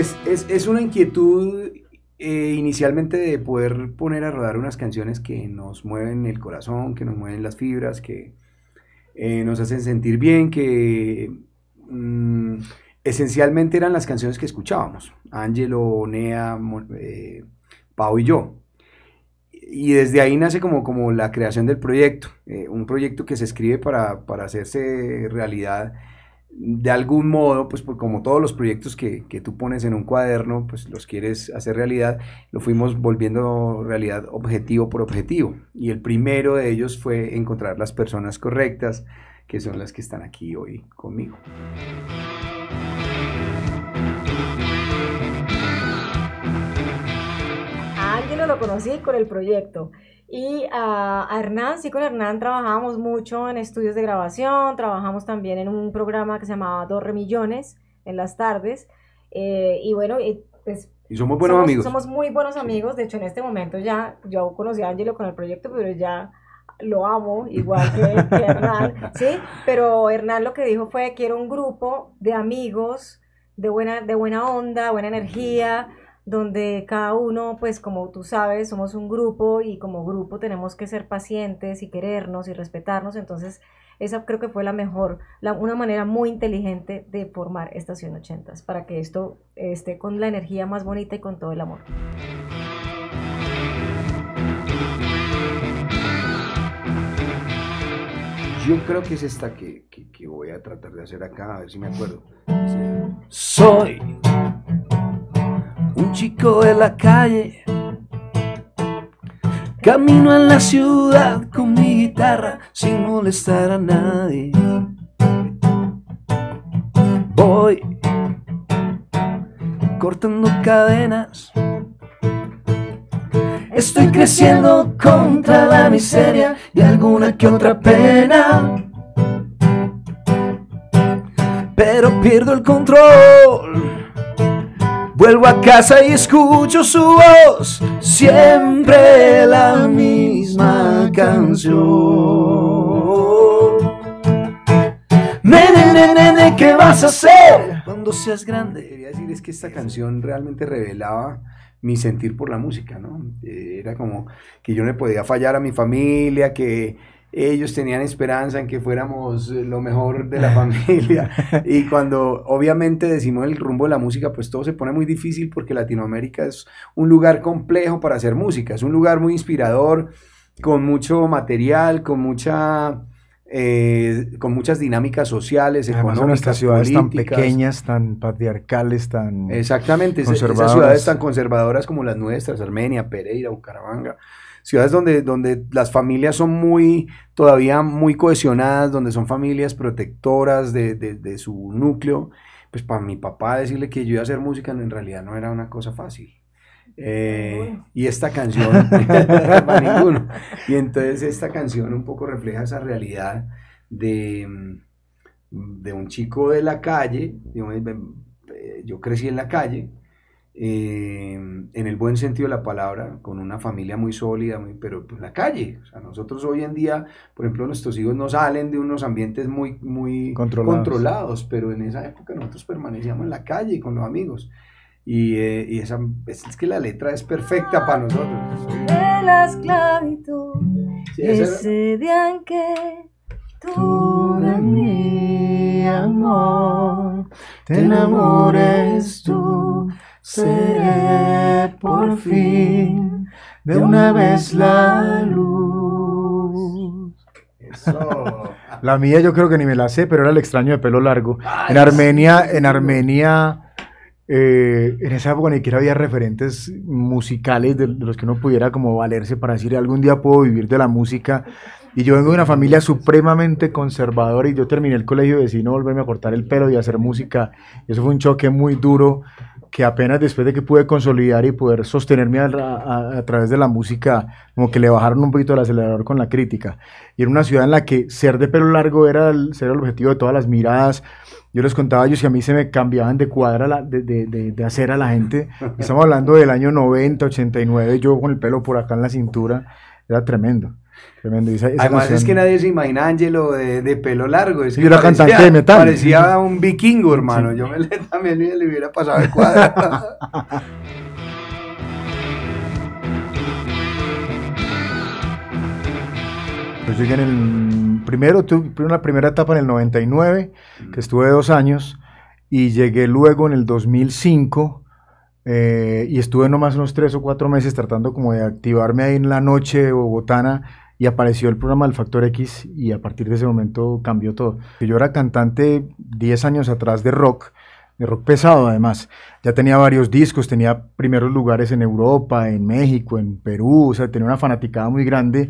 Pues, es, una inquietud eh, inicialmente de poder poner a rodar unas canciones que nos mueven el corazón, que nos mueven las fibras, que eh, nos hacen sentir bien, que mm, esencialmente eran las canciones que escuchábamos, Angelo, Nea, eh, Pau y yo. Y desde ahí nace como, como la creación del proyecto, un proyecto que se escribe para, para hacerse realidad de algún modo, pues, como todos los proyectos que, tú pones en un cuaderno, pues los quieres hacer realidad, lo fuimos volviendo realidad objetivo por objetivo. Y el primero de ellos fue encontrar las personas correctas, que son las que están aquí hoy conmigo. A ah, lo conocí con el proyecto y a Hernán, sí, con Hernán trabajábamos mucho en estudios de grabación, trabajamos también en un programa que se llamaba Dos Millones en las tardes. Eh, y bueno, eh, pues, somos buenos amigos. Somos muy buenos amigos. De hecho, en este momento ya, yo conocí a Angelo con el proyecto, pero ya lo amo, igual que, que Hernán, ¿sí? Pero Hernán lo que dijo fue, quiero un grupo de amigos, de buena, de buena onda, buena energía, donde cada uno, pues como tú sabes, somos un grupo y como grupo tenemos que ser pacientes y querernos y respetarnos. Entonces, esa creo que fue la mejor, una manera muy inteligente de formar Estación 80 para que esto esté con la energía más bonita y con todo el amor. Yo creo que es esta que, voy a tratar de hacer acá, a ver si me acuerdo. Soy un chico de la calle. Camino a la ciudad con mi guitarra sin molestar a nadie. Voy cortando cadenas. Estoy creciendo contra la miseria y alguna que otra pena. Pero pierdo el control Vuelvo a casa y escucho su voz, siempre la misma canción. Nene, nene, nene, ¿qué vas a hacer cuando seas grande? Quería decir es que esta canción realmente revelaba mi sentir por la música, ¿no? Era como que yo no podía fallar a mi familia, que ellos tenían esperanza en que fuéramos lo mejor de la familia. y cuando obviamente decimos el rumbo de la música, pues todo se pone muy difícil porque Latinoamérica es un lugar complejo para hacer música, es un lugar muy inspirador, con mucho material, con mucha... Eh, con muchas dinámicas sociales, Además, económicas, estas ciudades tan pequeñas, tan patriarcales, tan exactamente e-, esas ciudades tan conservadoras como las nuestras, Armenia, Pereira, Bucaramanga, ciudades donde, donde las familias son muy, todavía muy cohesionadas, donde son familias protectoras de, su núcleo, pues para mi papá decirle que yo iba a hacer música en realidad no era una cosa fácil. Eh, y esta canción, ninguno. Y entonces esta canción un poco refleja esa realidad de, mm, un chico de la calle, eh, yo crecí en la calle, eh, en el buen sentido de la palabra, con una familia muy sólida, muy, pero pues la calle. O sea, nosotros hoy en día, por ejemplo, nuestros hijos no salen de unos ambientes muy, muy controlados, pero en esa época nosotros permanecíamos en la calle con los amigos. Y, eh, esa, pues, es, que la letra es perfecta para nosotros. esclavitud, ese día en que tú de mi amor te enamores tú seré por fin de una vez la luz. la mía yo creo que ni me la sé, pero era el extraño de pelo largo. Ah, en Armenia, en Armenia. Eh, en esa época ni siquiera había referentes musicales de, los que uno pudiera como valerse para decir algún día puedo vivir de la música. Y yo vengo de una familia supremamente conservadora y yo terminé el colegio y decidí no volverme a cortar el pelo y hacer música. eso fue un choque muy duro que apenas después de que pude consolidar y poder sostenerme a, través de la música, como que le bajaron un poquito el acelerador con la crítica. Y era una ciudad en la que ser de pelo largo era el, ser el objetivo de todas las miradas. Yo les contaba a ellos que a mí se me cambiaban de cuadra, la, de, hacer a la gente. Estamos hablando del año 90, 89, yo con el pelo por acá en la cintura. Era tremendo. Tremendo. Además es que nadie se imagina a Angelo de, de, pelo largo. era cantante de metal. Parecía un vikingo, hermano. Yo me le, también le, hubiera pasado el cuadro. Pues yo llegué en el primero, tuve una primera etapa en el 99, que mm. estuve dos años, y llegué luego en el 2005. Eh, y estuve nomás unos tres o cuatro meses tratando como de activarme ahí en la noche bogotana y apareció el programa del Factor X y a partir de ese momento cambió todo. Yo era cantante 10 años atrás de rock, de rock pesado además. Ya tenía varios discos, tenía primeros lugares en Europa, en México, en Perú, o sea, tenía una fanaticada muy grande.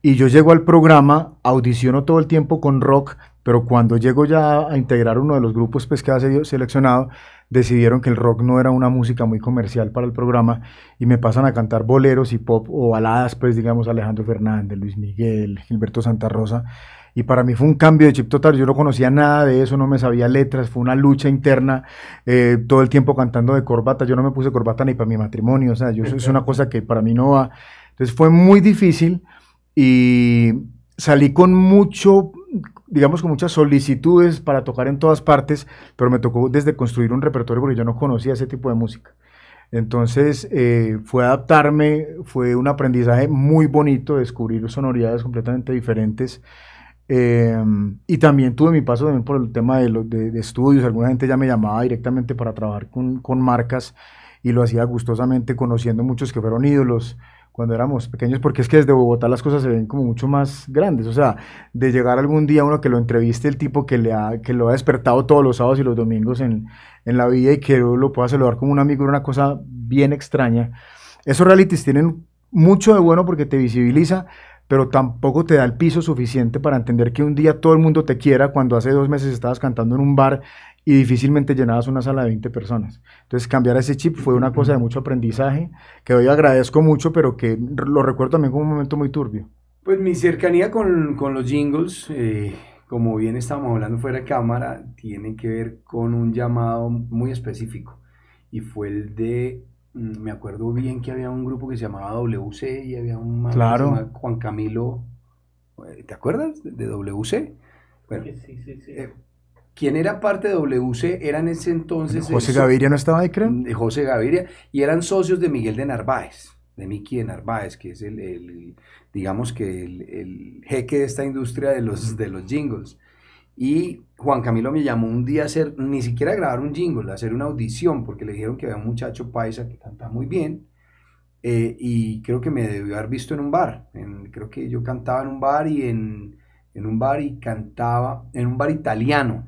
Y yo llego al programa, audiciono todo el tiempo con rock, pero cuando llego ya a integrar uno de los grupos pues, que seleccionado, decidieron que el rock no era una música muy comercial para el programa y me pasan a cantar boleros y pop o baladas, pues digamos Alejandro Fernández, Luis Miguel, Gilberto Santa Rosa. Y para mí fue un cambio de chip total, yo no conocía nada de eso, no me sabía letras, fue una lucha interna, eh, todo el tiempo cantando de corbata, yo no me puse corbata ni para mi matrimonio, o sea, yo, es una cosa que para mí no va. Entonces fue muy difícil y salí con mucho digamos, con muchas solicitudes para tocar en todas partes, pero me tocó desde construir un repertorio porque yo no conocía ese tipo de música. Entonces eh, fue adaptarme, fue un aprendizaje muy bonito, descubrir sonoridades completamente diferentes. Em, y también tuve mi paso también por el tema de, los de estudios, alguna gente ya me llamaba directamente para trabajar con, con marcas y lo hacía gustosamente conociendo muchos que fueron ídolos, cuando éramos pequeños, porque es que desde Bogotá las cosas se ven como mucho más grandes. O sea, de llegar algún día uno que lo entreviste, el tipo que, le ha, que lo ha despertado todos los sábados y los domingos en, la vida y que lo pueda saludar como un amigo, era una cosa bien extraña. Esos realities tienen mucho de bueno porque te visibiliza, pero tampoco te da el piso suficiente para entender que un día todo el mundo te quiera cuando hace dos meses estabas cantando en un bar y difícilmente llenabas una sala de 20 personas. Entonces cambiar ese chip fue una cosa de mucho aprendizaje, que hoy agradezco mucho, pero que lo recuerdo también como un momento muy turbio. Pues mi cercanía con, los jingles, eh, como bien estábamos hablando fuera de cámara, tiene que ver con un llamado muy específico y fue el de mm, me acuerdo bien que había un grupo que se llamaba WC y había un claro. Juan Camilo, eh, ¿te acuerdas de WC? sí, sí, sí. Eh, quien era parte de WC era en ese entonces... José Gaviria no estaba ahí, creo. Mm, José Gaviria, y eran socios de Miguel de Narváez, de Miki de Narváez, que es el, digamos que el, jeque de esta industria de los, de los jingles. Y Juan Camilo me llamó un día a hacer, ni siquiera a grabar un jingle, a hacer una audición, porque le dijeron que había un muchacho paisa que cantaba muy bien. Eh, y creo que me debió haber visto en un bar. creo que yo cantaba en un bar y en, en un bar y cantaba en un bar italiano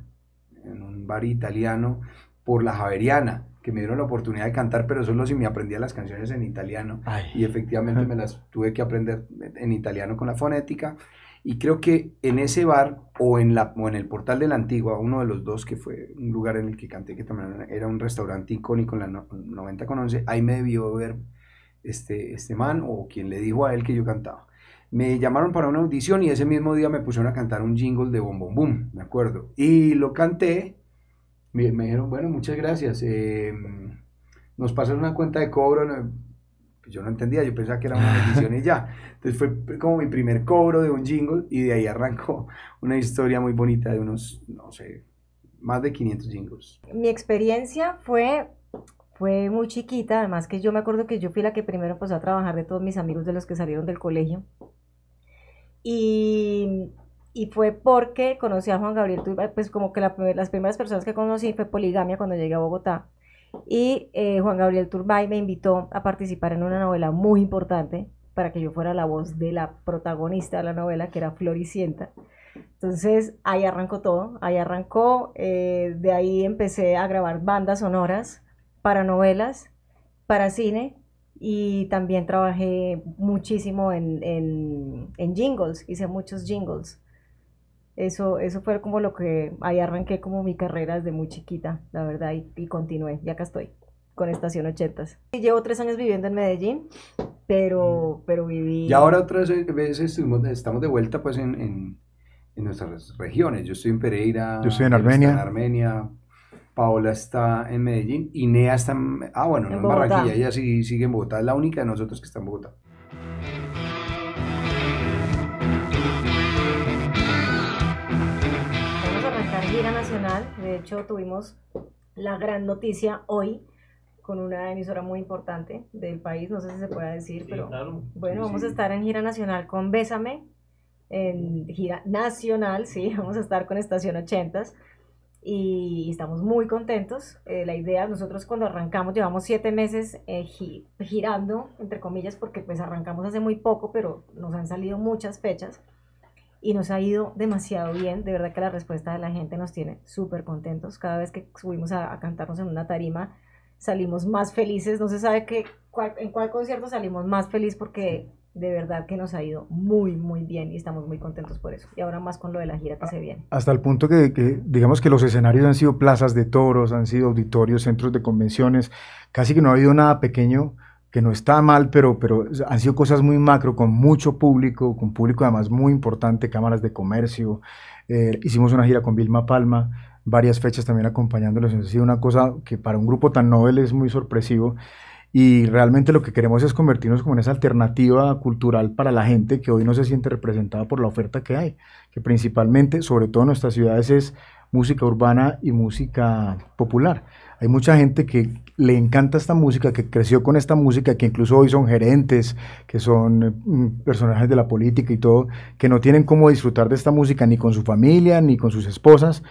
bar italiano por la Javeriana, que me dieron la oportunidad de cantar, pero solo si me aprendía las canciones en italiano. Y efectivamente me las tuve que aprender en italiano con la fonética. Y creo que en ese bar o en, la, o en el portal de la antigua, uno de los dos que fue un lugar en el que canté, que también era un restaurante icónico en la 90 con 11, ahí me debió ver este, este man o quien le dijo a él que yo cantaba. Me llamaron para una audición y ese mismo día me pusieron a cantar un jingle de Bom Bom Boom, me acuerdo. Y lo canté me, dijeron, bueno, muchas gracias. Em, nos pasaron una cuenta de cobro. Pues yo no entendía, yo pensaba que era una bendición y ya. Entonces fue como mi primer cobro de un jingle y de ahí arrancó una historia muy bonita de unos, no sé, más de 500 jingles. Mi experiencia fue fue muy chiquita, además que yo me acuerdo que yo fui la que primero empezó a trabajar de todos mis amigos de los que salieron del colegio. Y y fue porque conocí a Juan Gabriel Turbay, eh, pues como que las primeras personas que conocí fue Poligamia cuando llegué a Bogotá. Y eh, Juan Gabriel Turbay me invitó a participar en una novela muy importante para que yo fuera la voz de la protagonista de la novela, que era Floricienta. Entonces ahí arrancó todo, ahí arrancó, eh, de ahí empecé a grabar bandas sonoras para novelas, para cine y también trabajé muchísimo en, en jingles, hice muchos jingles eso, eso fue como lo que ahí arranqué como mi carrera desde muy chiquita, la verdad, y, continué. Y acá estoy con Estación 80. Llevo tres años viviendo en Medellín, pero, mm. pero viví... Y ahora otras veces estamos de vuelta pues en, nuestras regiones. Yo estoy en Pereira. Yo estoy en Armenia. en Armenia. Paola está en Medellín y Nea está en, ah, bueno, en en Barranquilla, ella sí sigue en Bogotá, es la única de nosotros que está en Bogotá. De hecho, tuvimos la gran noticia hoy con una emisora muy importante del país, no sé si se pueda decir, pero bueno, vamos a estar en gira nacional con Bésame, en gira nacional, sí, vamos a estar con Estación 80 y estamos muy contentos. Eh, la idea, nosotros cuando arrancamos, llevamos siete meses eh, girando, entre comillas, porque pues arrancamos hace muy poco, pero nos han salido muchas fechas y nos ha ido demasiado bien. De verdad que la respuesta de la gente nos tiene súper contentos. Cada vez que subimos a, cantarnos en una tarima, salimos más felices. No se sabe qué en cuál concierto salimos más feliz porque de verdad que nos ha ido muy, muy bien y estamos muy contentos por eso. Y ahora más con lo de la gira que ah, se viene. Hasta el punto que, que, digamos que los escenarios han sido plazas de toros, han sido auditorios, centros de convenciones. Casi que no ha habido nada pequeño que no está mal, pero, pero han sido cosas muy macro, con mucho público, con público además muy importante, cámaras de comercio. Eh, hicimos una gira con Vilma Palma, varias fechas también acompañándolos. Ha sido una cosa que para un grupo tan novel es muy sorpresivo. Y realmente lo que queremos es convertirnos como en esa alternativa cultural para la gente que hoy no se siente representada por la oferta que hay, que principalmente, sobre todo en nuestras ciudades, es música urbana y música popular. Hay mucha gente que le encanta esta música, que creció con esta música, que incluso hoy son gerentes, que son mm, personajes de la política y todo, que no tienen cómo disfrutar de esta música ni con su familia, ni con sus esposas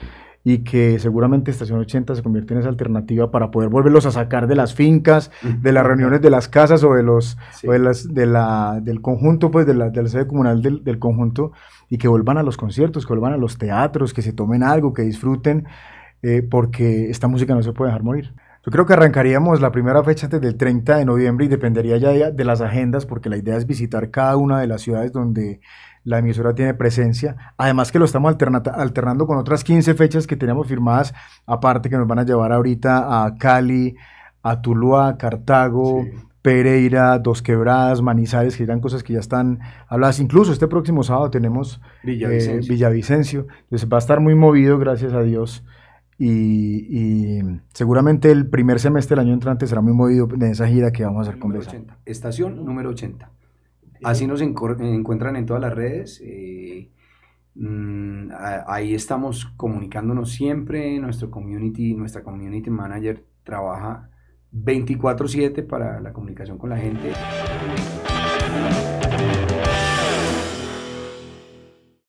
y que seguramente Estación 80 se convierte en esa alternativa para poder volverlos a sacar de las fincas, de las reuniones de las casas o de los o de las, la, del conjunto, pues de la, sede comunal del, del conjunto, y que vuelvan a los conciertos, que vuelvan a los teatros, que se tomen algo, que disfruten. Eh, porque esta música no se puede dejar morir. Yo creo que arrancaríamos la primera fecha desde el 30 de noviembre y dependería ya de, las agendas, porque la idea es visitar cada una de las ciudades donde la emisora tiene presencia. Además que lo estamos alternando con otras 15 fechas que tenemos firmadas, aparte que nos van a llevar ahorita a Cali, a Tuluá, Cartago. Pereira, Dos Quebradas, Manizales, que eran cosas que ya están habladas. Incluso este próximo sábado tenemos eh, Villavicencio. Villavicencio. Entonces va a estar muy movido, gracias a Dios, y, seguramente el primer semestre del año entrante será muy movido de esa gira que vamos a hacer con Estación número 80. Así nos encuentran en todas las redes. Eh, mm, ahí estamos comunicándonos siempre. Nuestro community, nuestra community manager trabaja 24/7 para la comunicación con la gente.